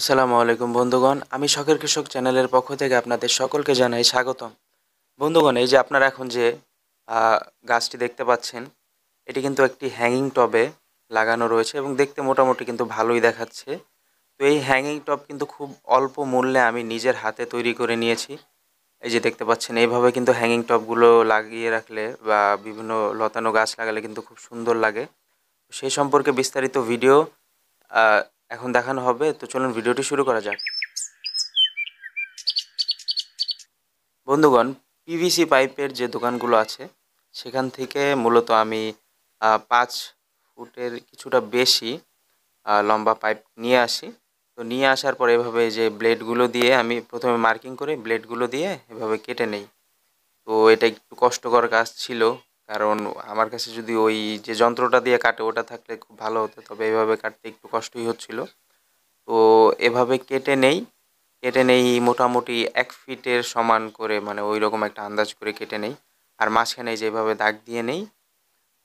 আসসালামু আলাইকুম বন্ধুগণ আমি শখের কৃষক চ্যানেলের পক্ষ থেকে আপনাদের সকলকে জানাই স্বাগতম বন্ধুগণ এই যে আপনারা এখন যে গাছটি দেখতে পাচ্ছেন এটি কিন্তু একটি হ্যাঙ্গিং টবে লাগানো রয়েছে এবং দেখতে মোটামুটি কিন্তু ভালোই দেখাচ্ছে তো এই হ্যাঙ্গিং টব কিন্তু খুব অল্প মূল্যে আমি নিজের হাতে তৈরি করে নিয়েছি এই যে দেখতে পাচ্ছেন এইভাবে কিন্তু হ্যাঙ্গিং টপগুলো লাগিয়ে রাখলে বা বিভিন্ন লতানো গাছ লাগালে কিন্তু খুব সুন্দর লাগে সেই সম্পর্কে বিস্তারিত ভিডিও এখন দেখানো হবে তো চলুন ভিডিওটি শুরু করা যাক বন্ধুগণ পিভিসি পাইপের যে দোকানগুলো আছে সেখান থেকে মূলত আমি পাঁচ ফুটের কিছুটা বেশি লম্বা পাইপ নিয়ে আসি তো নিয়ে আসার পর এভাবে যে ব্লেডগুলো দিয়ে আমি প্রথমে মার্কিং করে ব্লেডগুলো দিয়ে এভাবে কেটে নেই তো এটা একটু কষ্টকর কাজ ছিল কারণ আমার কাছে যদি ওই যে যন্ত্রটা দিয়ে কাটে ওটা থাকলে খুব ভালো হতো তবে এভাবে কাটতে একটু কষ্টই হচ্ছিল তো এভাবে কেটে নেই কেটে নেই মোটামুটি এক ফিটের সমান করে মানে ওই রকম একটা আন্দাজ করে কেটে নেই আর মাঝখানে যেভাবে দাগ দিয়ে নেই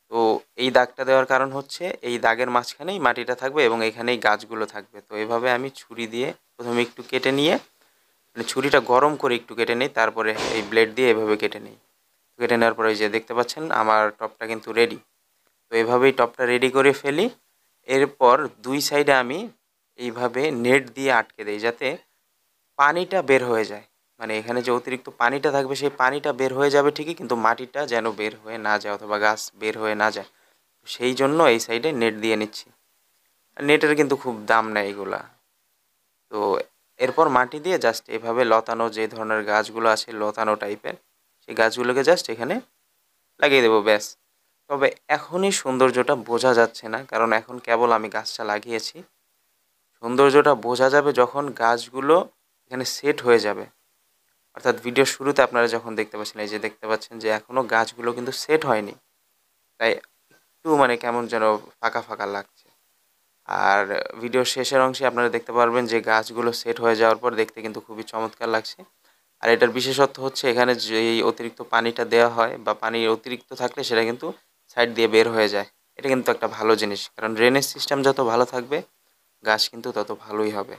তো এই দাগটা দেওয়ার কারণ হচ্ছে এই দাগের মাঝখানেই মাটিটা থাকবে এবং এখানেই গাছগুলো থাকবে তো এভাবে আমি ছুরি দিয়ে প্রথমে একটু কেটে নিয়ে মানে ছুরিটা গরম করে একটু কেটে নিই তারপরে এই ব্লেড দিয়ে এভাবে কেটে নিই কেটে নেওয়ার পরে যে দেখতে পাচ্ছেন আমার টপটা কিন্তু রেডি তো এভাবেই টপটা রেডি করে ফেলি এরপর দুই সাইডে আমি এইভাবে নেট দিয়ে আটকে দেই যাতে পানিটা বের হয়ে যায় মানে এখানে যে অতিরিক্ত পানিটা থাকবে সেই পানিটা বের হয়ে যাবে ঠিকই কিন্তু মাটিটা যেন বের হয়ে না যায় অথবা গাছ বের হয়ে না যায় সেই জন্য এই সাইডে নেট দিয়ে নিচ্ছি নেটের কিন্তু খুব দাম নেয় এগুলা তো এরপর মাটি দিয়ে জাস্ট এভাবে লতানো যে ধরনের গাছগুলো আছে লতানো টাইপের সেই গাছগুলোকে জাস্ট এখানে লাগিয়ে দেবো ব্যাস তবে এখনই সৌন্দর্যটা বোঝা যাচ্ছে না কারণ এখন কেবল আমি গাছটা লাগিয়েছি সৌন্দর্যটা বোঝা যাবে যখন গাছগুলো এখানে সেট হয়ে যাবে অর্থাৎ ভিডিও শুরুতে আপনারা যখন দেখতে পাচ্ছেন এই যে দেখতে পাচ্ছেন যে এখনও গাছগুলো কিন্তু সেট হয়নি তাই একটু মানে কেমন যেন ফাঁকা ফাঁকা লাগছে আর ভিডিও শেষের অংশে আপনারা দেখতে পারবেন যে গাছগুলো সেট হয়ে যাওয়ার পর দেখতে কিন্তু খুবই চমৎকার লাগছে আর এটার বিশেষত্ব হচ্ছে এখানে যে অতিরিক্ত পানিটা দেওয়া হয় বা পানি অতিরিক্ত থাকলে সেটা কিন্তু সাইড দিয়ে বের হয়ে যায় এটা কিন্তু একটা ভালো জিনিস কারণ ড্রেনেজ সিস্টেম যত ভালো থাকবে গাছ কিন্তু তত ভালোই হবে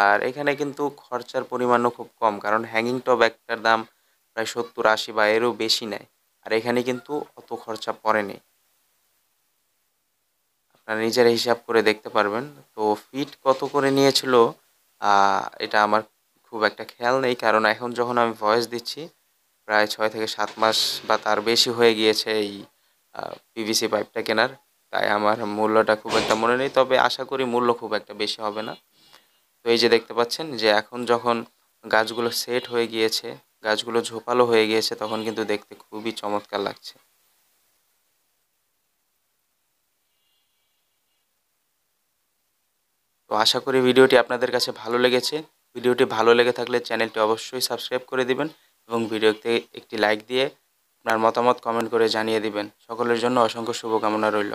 আর এখানে কিন্তু খরচার পরিমাণও খুব কম কারণ হ্যাঙ্গিং টপ একটার দাম প্রায় সত্তর আশি বা এরও বেশি নেয় আর এখানে কিন্তু অত খরচা পড়েনি আপনারা নিজেরা হিসাব করে দেখতে পারবেন তো ফিট কত করে নিয়েছিল এটা আমার খুব একটা খেয়াল নেই কারণ এখন যখন আমি ভয়েস দিচ্ছি প্রায় ছয় থেকে সাত মাস বা তার বেশি হয়ে গিয়েছে এই পিভিসি পাইপটা কেনার তাই আমার মূল্যটা খুব একটা মনে নেই তবে আশা করি মূল্য খুব একটা বেশি হবে না তো এই যে দেখতে পাচ্ছেন যে এখন যখন গাছগুলো সেট হয়ে গিয়েছে গাছগুলো ঝোপালো হয়ে গিয়েছে তখন কিন্তু দেখতে খুবই চমৎকার লাগছে তো আশা করি ভিডিওটি আপনাদের কাছে ভালো লেগেছে ভিডিওটি ভালো লেগে থাকলে চ্যানেলটি অবশ্যই সাবস্ক্রাইব করে দিবেন এবং ভিডিওতে একটি লাইক দিয়ে আপনার মতামত কমেন্ট করে জানিয়ে দিবেন সকলের জন্য অসংখ্য শুভকামনা রইল